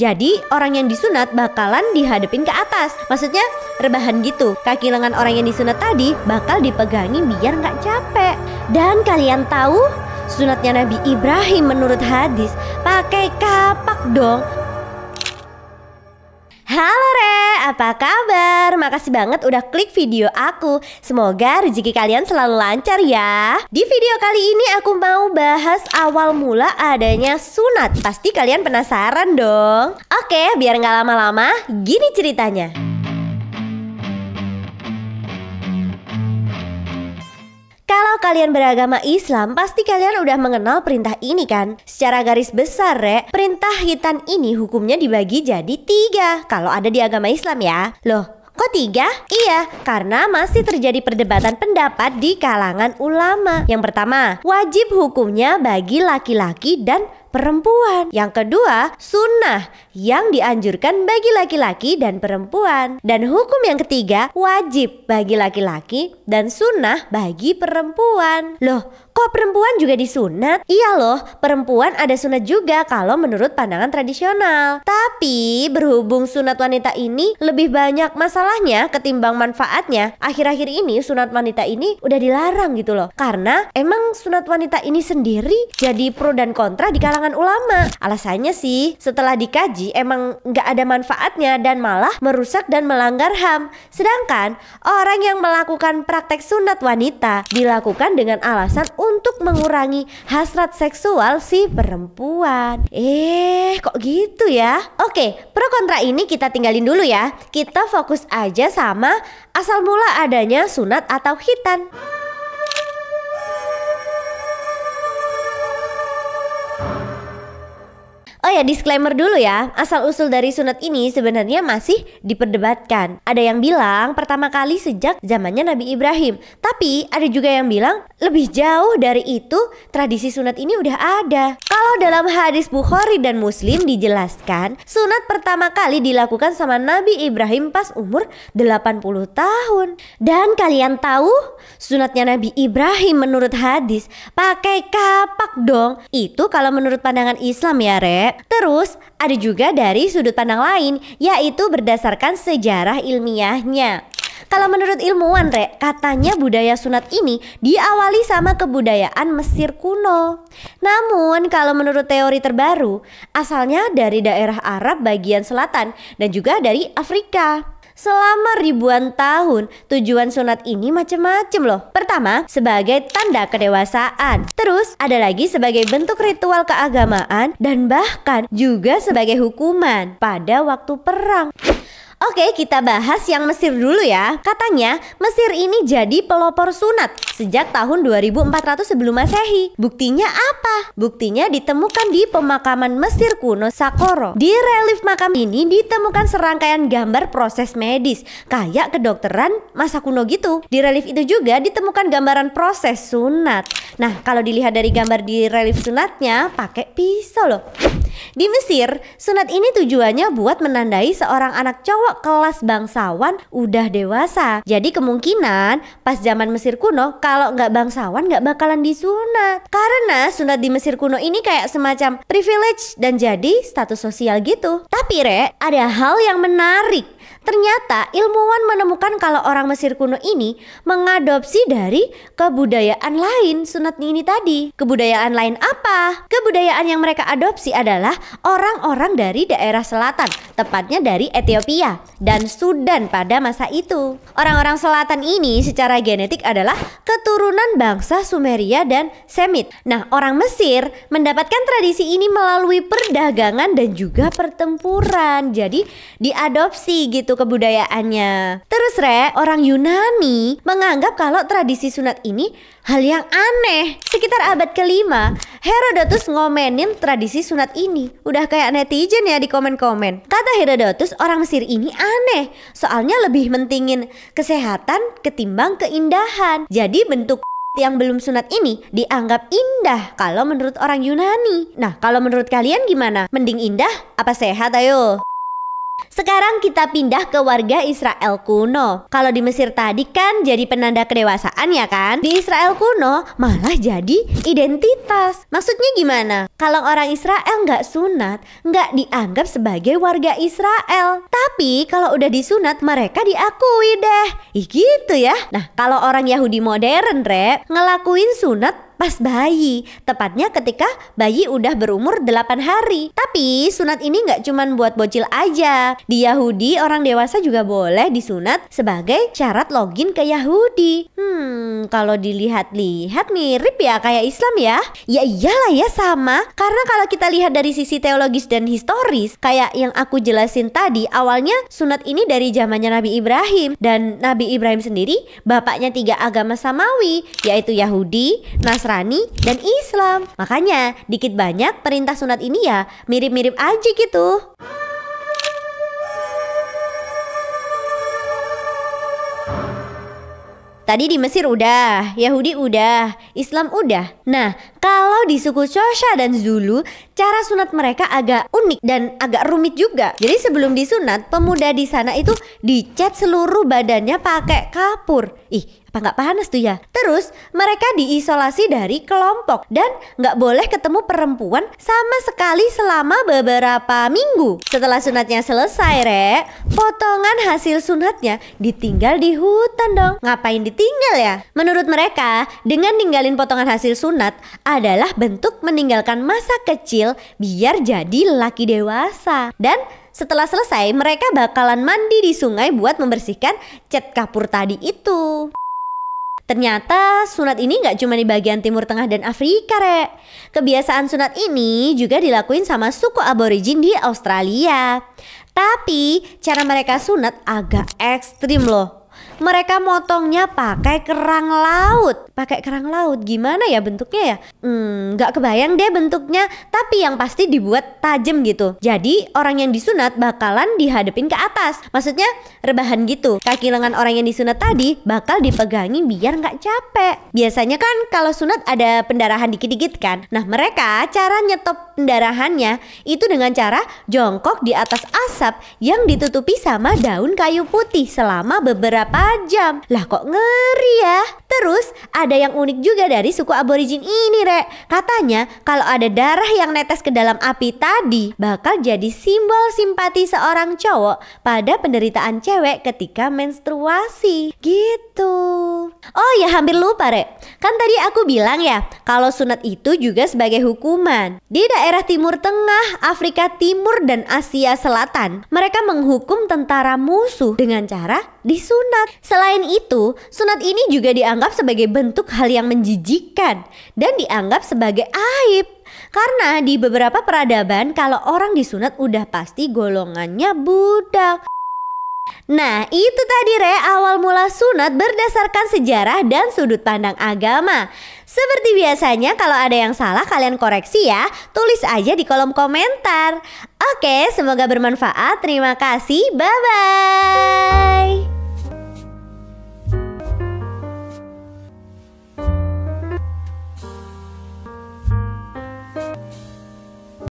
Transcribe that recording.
Jadi orang yang disunat bakalan dihadapin ke atas Maksudnya rebahan gitu Kaki lengan orang yang disunat tadi bakal dipegangi biar nggak capek Dan kalian tahu sunatnya Nabi Ibrahim menurut hadis pakai kapak dong Halo Re apa kabar? Makasih banget udah klik video aku. Semoga rezeki kalian selalu lancar ya. Di video kali ini aku mau bahas awal mula adanya sunat. Pasti kalian penasaran dong. Oke, biar nggak lama-lama, gini ceritanya. kalian beragama Islam, pasti kalian udah mengenal perintah ini kan? Secara garis besar, Rek, perintah hitan ini hukumnya dibagi jadi tiga kalau ada di agama Islam ya. Loh, Kok tiga? Iya, karena masih terjadi perdebatan pendapat di kalangan ulama. Yang pertama, wajib hukumnya bagi laki-laki dan perempuan. Yang kedua, sunnah yang dianjurkan bagi laki-laki dan perempuan. Dan hukum yang ketiga, wajib bagi laki-laki dan sunnah bagi perempuan. Loh, kok perempuan juga disunat? Iya loh, perempuan ada sunat juga kalau menurut pandangan tradisional. Tapi berhubung sunat wanita ini lebih banyak masalahnya ketimbang manfaatnya, akhir-akhir ini sunat wanita ini udah dilarang gitu loh. Karena emang sunat wanita ini sendiri jadi pro dan kontra di kalangan kalangan ulama. Alasannya sih, setelah dikaji emang nggak ada manfaatnya dan malah merusak dan melanggar HAM. Sedangkan orang yang melakukan praktek sunat wanita dilakukan dengan alasan untuk mengurangi hasrat seksual si perempuan. Eh, kok gitu ya? Oke, pro kontra ini kita tinggalin dulu ya. Kita fokus aja sama asal mula adanya sunat atau hitan. Oh ya disclaimer dulu ya, asal usul dari sunat ini sebenarnya masih diperdebatkan. Ada yang bilang pertama kali sejak zamannya Nabi Ibrahim, tapi ada juga yang bilang lebih jauh dari itu tradisi sunat ini udah ada. Kalau dalam hadis Bukhari dan Muslim dijelaskan, sunat pertama kali dilakukan sama Nabi Ibrahim pas umur 80 tahun. Dan kalian tahu sunatnya Nabi Ibrahim menurut hadis pakai kapak dong. Itu kalau menurut pandangan Islam ya, rek. Terus ada juga dari sudut pandang lain yaitu berdasarkan sejarah ilmiahnya. Kalau menurut ilmuwan Re, katanya budaya sunat ini diawali sama kebudayaan Mesir kuno. Namun kalau menurut teori terbaru, asalnya dari daerah Arab bagian selatan dan juga dari Afrika. Selama ribuan tahun, tujuan sunat ini macam-macam loh. Pertama, sebagai tanda kedewasaan. Terus, ada lagi sebagai bentuk ritual keagamaan dan bahkan juga sebagai hukuman pada waktu perang. Oke, kita bahas yang Mesir dulu ya. Katanya, Mesir ini jadi pelopor sunat sejak tahun 2400 sebelum Masehi. Buktinya apa? Buktinya ditemukan di pemakaman Mesir kuno Sakoro. Di relief makam ini ditemukan serangkaian gambar proses medis, kayak kedokteran masa kuno gitu. Di relief itu juga ditemukan gambaran proses sunat. Nah, kalau dilihat dari gambar di relief sunatnya, pakai pisau loh. Di Mesir, sunat ini tujuannya buat menandai seorang anak cowok kelas bangsawan udah dewasa. Jadi kemungkinan pas zaman Mesir kuno kalau nggak bangsawan nggak bakalan disunat. Karena sunat di Mesir kuno ini kayak semacam privilege dan jadi status sosial gitu. Tapi Re, ada hal yang menarik Ternyata ilmuwan menemukan kalau orang Mesir kuno ini mengadopsi dari kebudayaan lain sunat ini tadi. Kebudayaan lain apa? Kebudayaan yang mereka adopsi adalah orang-orang dari daerah selatan, tepatnya dari Ethiopia dan Sudan pada masa itu. Orang-orang selatan ini secara genetik adalah keturunan bangsa Sumeria dan Semit. Nah, orang Mesir mendapatkan tradisi ini melalui perdagangan dan juga pertempuran. Jadi diadopsi gitu kebudayaannya. Terus Re, orang Yunani menganggap kalau tradisi sunat ini hal yang aneh. Sekitar abad kelima, Herodotus ngomenin tradisi sunat ini. Udah kayak netizen ya di komen-komen. Kata Herodotus, orang Mesir ini aneh. Soalnya lebih mentingin kesehatan ketimbang keindahan. Jadi bentuk yang belum sunat ini dianggap indah kalau menurut orang Yunani. Nah, kalau menurut kalian gimana? Mending indah apa sehat ayo? Sekarang kita pindah ke warga Israel kuno. Kalau di Mesir tadi kan jadi penanda kedewasaan ya kan? Di Israel kuno malah jadi identitas. Maksudnya gimana? Kalau orang Israel nggak sunat, nggak dianggap sebagai warga Israel. Tapi kalau udah disunat mereka diakui deh. Ih gitu ya. Nah kalau orang Yahudi modern, Re, ngelakuin sunat pas bayi, tepatnya ketika bayi udah berumur 8 hari. Tapi sunat ini nggak cuman buat bocil aja. Di Yahudi orang dewasa juga boleh disunat sebagai syarat login ke Yahudi. Hmm, kalau dilihat-lihat mirip ya kayak Islam ya. Ya iyalah ya sama. Karena kalau kita lihat dari sisi teologis dan historis, kayak yang aku jelasin tadi, awalnya sunat ini dari zamannya Nabi Ibrahim dan Nabi Ibrahim sendiri bapaknya tiga agama samawi, yaitu Yahudi, Nasrani Nasrani, dan Islam. Makanya, dikit banyak perintah sunat ini ya mirip-mirip aja gitu. Tadi di Mesir udah, Yahudi udah, Islam udah. Nah, kalau di suku Xhosa dan Zulu, cara sunat mereka agak unik dan agak rumit juga. Jadi sebelum disunat, pemuda di sana itu dicat seluruh badannya pakai kapur. Ih, apa nggak panas tuh ya? Terus mereka diisolasi dari kelompok dan nggak boleh ketemu perempuan sama sekali selama beberapa minggu. Setelah sunatnya selesai, Rek, potongan hasil sunatnya ditinggal di hutan dong. Ngapain ditinggal ya? Menurut mereka, dengan ninggalin potongan hasil sunat, adalah bentuk meninggalkan masa kecil biar jadi laki dewasa. Dan setelah selesai mereka bakalan mandi di sungai buat membersihkan cat kapur tadi itu. Ternyata sunat ini nggak cuma di bagian Timur Tengah dan Afrika, Rek. Kebiasaan sunat ini juga dilakuin sama suku aborigin di Australia. Tapi cara mereka sunat agak ekstrim loh mereka motongnya pakai kerang laut. Pakai kerang laut gimana ya bentuknya ya? Hmm, nggak kebayang deh bentuknya. Tapi yang pasti dibuat tajam gitu. Jadi orang yang disunat bakalan dihadapin ke atas. Maksudnya rebahan gitu. Kaki lengan orang yang disunat tadi bakal dipegangi biar nggak capek. Biasanya kan kalau sunat ada pendarahan dikit-dikit kan. Nah mereka cara nyetop pendarahannya itu dengan cara jongkok di atas asap yang ditutupi sama daun kayu putih selama beberapa jam. Lah kok ngeri ya? Terus ada yang unik juga dari suku aborigin ini, Rek. Katanya kalau ada darah yang netes ke dalam api tadi bakal jadi simbol simpati seorang cowok pada penderitaan cewek ketika menstruasi. Gitu. Oh ya hampir lupa, Rek. Kan tadi aku bilang ya, kalau sunat itu juga sebagai hukuman. Di daerah daerah Timur Tengah, Afrika Timur, dan Asia Selatan. Mereka menghukum tentara musuh dengan cara disunat. Selain itu, sunat ini juga dianggap sebagai bentuk hal yang menjijikan dan dianggap sebagai aib. Karena di beberapa peradaban kalau orang disunat udah pasti golongannya budak. Nah, itu tadi Re awal mula sunat berdasarkan sejarah dan sudut pandang agama. Seperti biasanya kalau ada yang salah kalian koreksi ya, tulis aja di kolom komentar. Oke, semoga bermanfaat. Terima kasih. Bye bye.